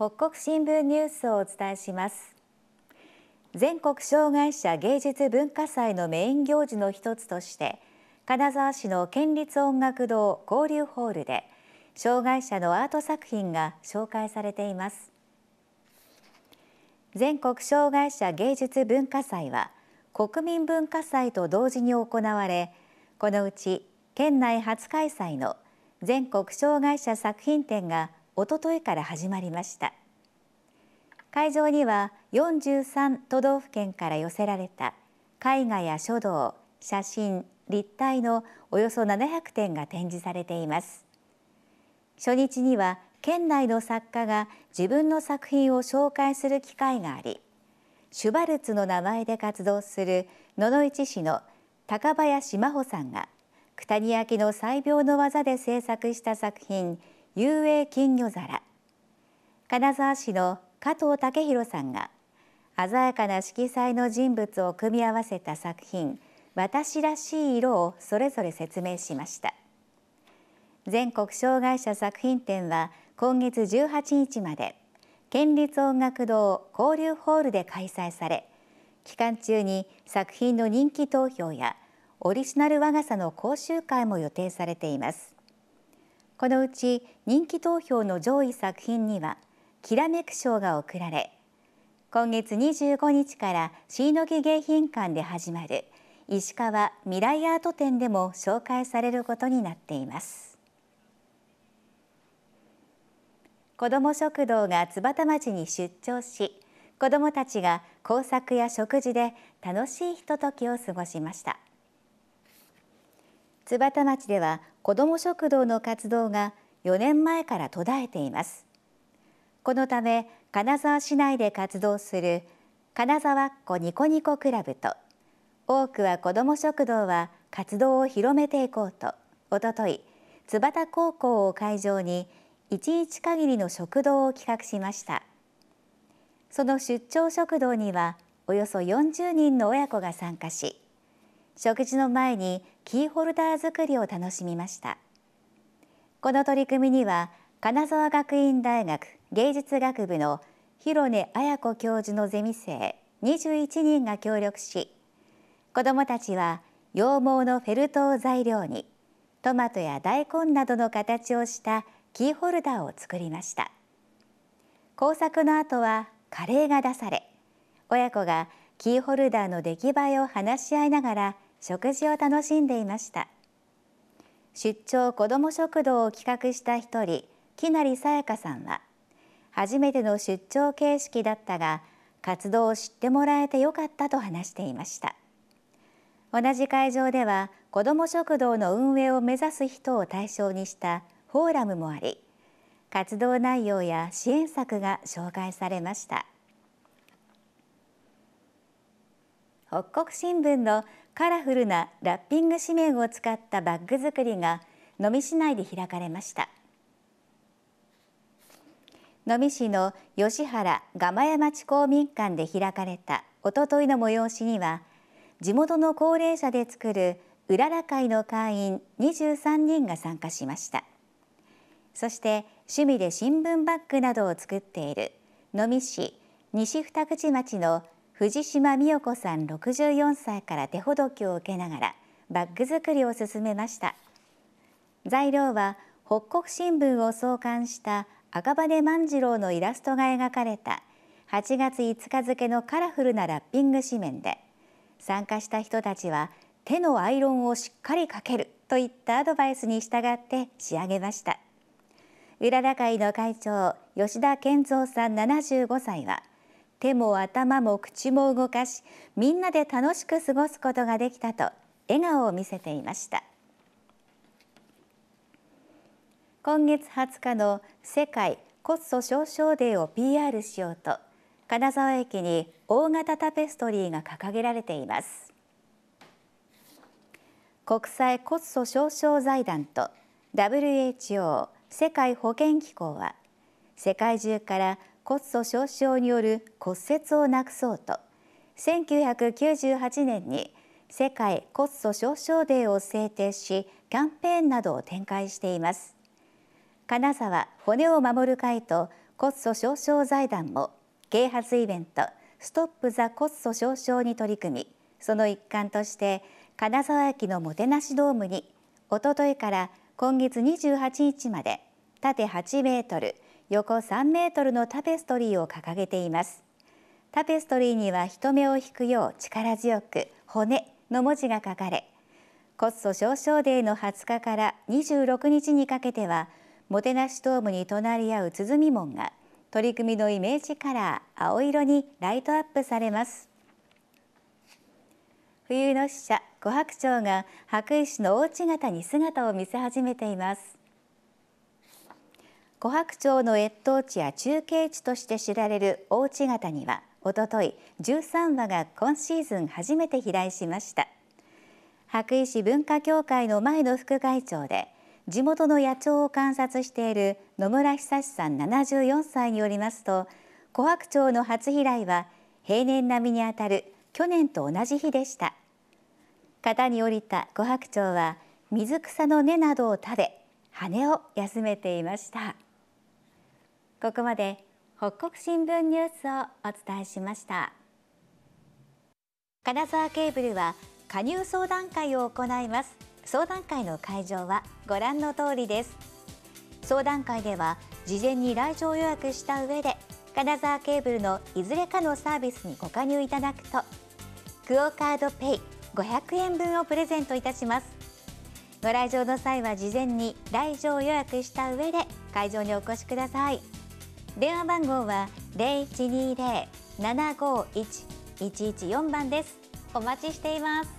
北国新聞ニュースをお伝えします全国障害者芸術文化祭のメイン行事の一つとして金沢市の県立音楽堂交流ホールで障害者のアート作品が紹介されています全国障害者芸術文化祭は国民文化祭と同時に行われこのうち県内初開催の全国障害者作品展がおとといから始まりました会場には43都道府県から寄せられた絵画や書道写真立体のおよそ700点が展示されています初日には県内の作家が自分の作品を紹介する機会がありシュバルツの名前で活動する野々市市の高林真帆さんが九谷焼の細病の技で制作した作品遊泳金魚皿金沢市の加藤武弘さんが鮮やかな色彩の人物を組み合わせた作品私らしい色をそれぞれ説明しました全国障害者作品展は今月18日まで県立音楽堂交流ホールで開催され期間中に作品の人気投票やオリジナル和傘の講習会も予定されていますこのうち人気投票の上位作品にはきらめく賞が贈られ今月25日から椎の木迎賓館で始まる石川未来アート展でも紹介されることになっています子ども食堂が津幡町に出張し子どもたちが工作や食事で楽しいひとときを過ごしました津幡町では子ども食堂の活動が4年前から途絶えていますこのため金沢市内で活動する金沢っ子ニコニコクラブと多くは子ども食堂は活動を広めていこうとおととい津幡高校を会場に1日限りの食堂を企画しましたその出張食堂にはおよそ40人の親子が参加し食事の前にキーホルダー作りを楽しみましたこの取り組みには金沢学院大学芸術学部の広根綾子教授のゼミ生21人が協力し子どもたちは羊毛のフェルトを材料にトマトや大根などの形をしたキーホルダーを作りました工作の後はカレーが出され親子がキーホルダーの出来栄えを話し合いながら食事を楽しんでいました出張子ども食堂を企画した一人木成さやかさんは初めての出張形式だったが活動を知ってもらえてよかったと話していました同じ会場では子ども食堂の運営を目指す人を対象にしたフォーラムもあり活動内容や支援策が紹介されました北国新聞のカラフルなラッピング紙面を使ったバッグ作りが能美市内で開かれました能美市の吉原蒲山地公民館で開かれたおとといの催しには地元の高齢者で作るうらら会の会員23人が参加しましたそして趣味で新聞バッグなどを作っている能美市西二口町の藤島美代子さん64歳から手ほどきを受けながらバッグ作りを進めました材料は北国新聞を創刊した赤羽万次郎のイラストが描かれた8月5日付のカラフルなラッピング紙面で参加した人たちは手のアイロンをしっかりかけるといったアドバイスに従って仕上げましたうらら会の会長吉田健三さん75歳は手も頭も口も動かしみんなで楽しく過ごすことができたと笑顔を見せていました今月20日の世界骨粗鬆症デーを PR しようと金沢駅に大型タペストリーが掲げられています国際骨粗鬆症財団と WHO 世界保健機構は世界中から骨粗鬆症による骨折をなくそうと1998年に世界骨粗鬆症デーを制定しキャンペーンなどを展開しています金沢骨を守る会と骨粗鬆症財団も啓発イベントストップ・ザ・骨粗鬆症に取り組みその一環として金沢駅のもてなしドームにおとといから今月28日まで縦8メートル横3メートルのタペストリーを掲げていますタペストリーには人目を引くよう力強く骨の文字が書かれ骨粗鬆症デーの20日から26日にかけてはもてなしトームに隣り合う鼓門が取り組みのイメージカラー青色にライトアップされます冬の使者琥珀鳥が白石の大地形に姿を見せ始めています琥珀町の越冬地や中継地として知られる大内潟にはおととい13羽が今シーズン初めて飛来しました白衣市文化協会の前の副会長で地元の野鳥を観察している野村久志さん74歳によりますと琥珀町の初飛来は平年並みにあたる去年と同じ日でした型に降りた琥珀町は水草の根などを食べ羽を休めていました。ここまで北国新聞ニュースをお伝えしました金沢ケーブルは加入相談会を行います相談会の会場はご覧の通りです相談会では事前に来場予約した上で金沢ケーブルのいずれかのサービスにご加入いただくとクオカードペイ500円分をプレゼントいたしますご来場の際は事前に来場予約した上で会場にお越しください電話番号は零一二零七五一一一四番ですお待ちしています